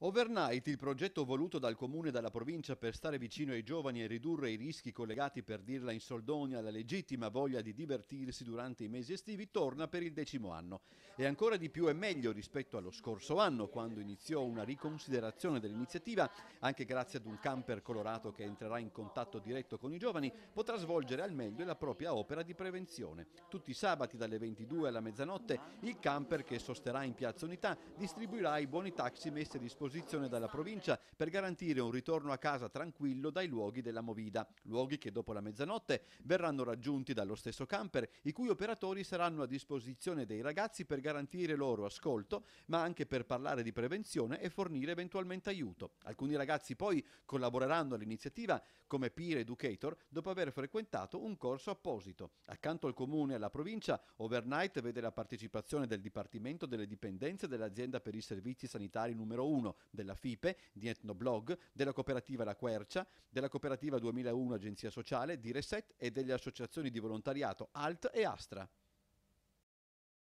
Overnight, il progetto voluto dal comune e dalla provincia per stare vicino ai giovani e ridurre i rischi collegati per dirla in soldoni alla legittima voglia di divertirsi durante i mesi estivi, torna per il decimo anno. E ancora di più e meglio rispetto allo scorso anno, quando iniziò una riconsiderazione dell'iniziativa, anche grazie ad un camper colorato che entrerà in contatto diretto con i giovani, potrà svolgere al meglio la propria opera di prevenzione. Tutti i sabati dalle 22 alla mezzanotte, il camper che sosterrà in Piazza Unità distribuirà i buoni taxi messi a disposizione disposizione dalla provincia per garantire un ritorno a casa tranquillo dai luoghi della Movida, luoghi che dopo la mezzanotte verranno raggiunti dallo stesso camper, i cui operatori saranno a disposizione dei ragazzi per garantire loro ascolto, ma anche per parlare di prevenzione e fornire eventualmente aiuto. Alcuni ragazzi poi collaboreranno all'iniziativa come peer educator dopo aver frequentato un corso apposito. Accanto al comune e alla provincia, Overnight vede la partecipazione del Dipartimento delle Dipendenze dell'azienda per i servizi sanitari numero 1, della FIPE, di Etnoblog, della cooperativa La Quercia, della cooperativa 2001 Agenzia Sociale, di Reset e delle associazioni di volontariato ALT e Astra.